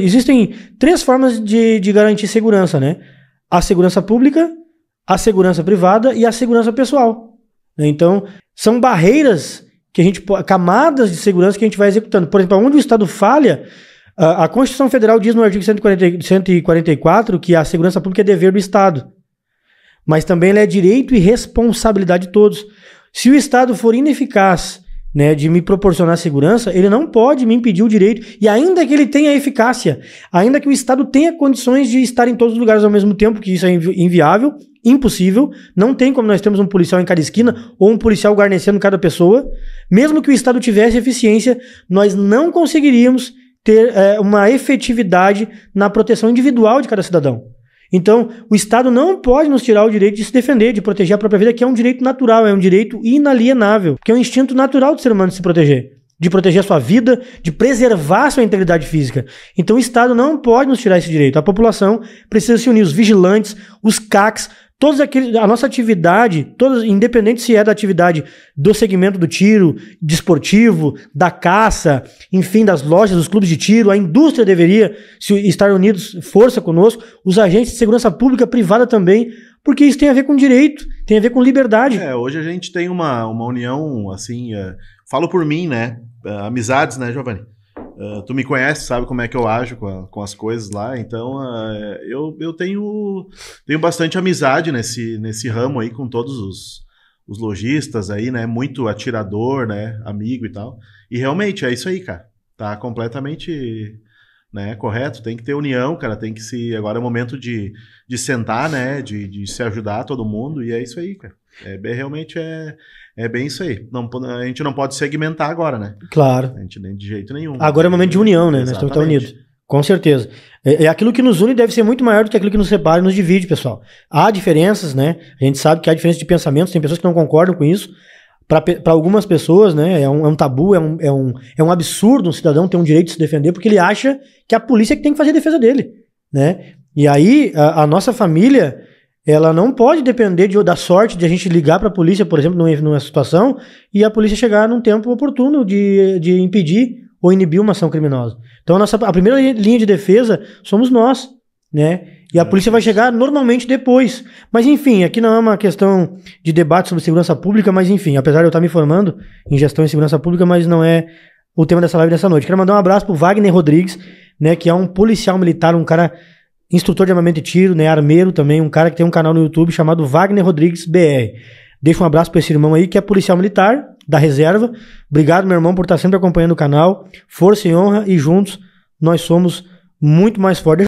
Existem três formas de, de garantir segurança, né? A segurança pública, a segurança privada e a segurança pessoal. Né? Então, são barreiras que a gente camadas de segurança que a gente vai executando. Por exemplo, onde o Estado falha, a Constituição Federal diz no artigo 140, 144 que a segurança pública é dever do Estado. Mas também ela é direito e responsabilidade de todos. Se o Estado for ineficaz né, de me proporcionar segurança, ele não pode me impedir o direito, e ainda que ele tenha eficácia, ainda que o Estado tenha condições de estar em todos os lugares ao mesmo tempo, que isso é invi inviável, impossível, não tem como nós temos um policial em cada esquina ou um policial guarnecendo cada pessoa, mesmo que o Estado tivesse eficiência, nós não conseguiríamos ter é, uma efetividade na proteção individual de cada cidadão. Então, o Estado não pode nos tirar o direito de se defender, de proteger a própria vida, que é um direito natural, é um direito inalienável, que é um instinto natural do ser humano de se proteger, de proteger a sua vida, de preservar a sua integridade física. Então, o Estado não pode nos tirar esse direito. A população precisa se unir, os vigilantes, os CACs, Todos aqueles, a nossa atividade, todos, independente se é da atividade do segmento do tiro, desportivo, de da caça, enfim, das lojas, dos clubes de tiro, a indústria deveria se estar unidos, força conosco, os agentes de segurança pública, privada também, porque isso tem a ver com direito, tem a ver com liberdade. É, hoje a gente tem uma, uma união, assim, é, falo por mim, né? É, amizades, né, Giovanni? Uh, tu me conhece, sabe como é que eu ajo com, a, com as coisas lá, então uh, eu, eu tenho, tenho bastante amizade nesse, nesse ramo aí com todos os, os lojistas aí, né? Muito atirador, né? Amigo e tal. E realmente é isso aí, cara. Tá completamente né? Correto? Tem que ter união, cara. Tem que se. Agora é momento de, de sentar, né? De, de se ajudar todo mundo. E é isso aí, cara. É, realmente é, é bem isso aí. Não, a gente não pode segmentar agora, né? Claro. A gente nem de jeito nenhum. Agora é momento de união, né? Exatamente. Nós estamos unidos. Com certeza. É, é, aquilo que nos une deve ser muito maior do que aquilo que nos separa e nos divide, pessoal. Há diferenças, né? A gente sabe que há diferença de pensamentos, tem pessoas que não concordam com isso, para algumas pessoas, né, é um, é um tabu, é um, é, um, é um absurdo um cidadão ter um direito de se defender porque ele acha que a polícia é que tem que fazer a defesa dele, né? E aí a, a nossa família, ela não pode depender de, da sorte de a gente ligar para a polícia, por exemplo, numa, numa situação e a polícia chegar num tempo oportuno de, de impedir ou inibir uma ação criminosa. Então a nossa a primeira linha de defesa somos nós, né? E a é. polícia vai chegar normalmente depois. Mas enfim, aqui não é uma questão de debate sobre segurança pública, mas enfim, apesar de eu estar me formando em gestão e segurança pública, mas não é o tema dessa live dessa noite. Quero mandar um abraço pro Wagner Rodrigues, né, que é um policial militar, um cara instrutor de armamento e tiro, né, armeiro também, um cara que tem um canal no YouTube chamado Wagner Rodrigues BR. Deixa um abraço para esse irmão aí que é policial militar da reserva. Obrigado, meu irmão, por estar sempre acompanhando o canal. Força e honra e juntos nós somos muito mais fortes.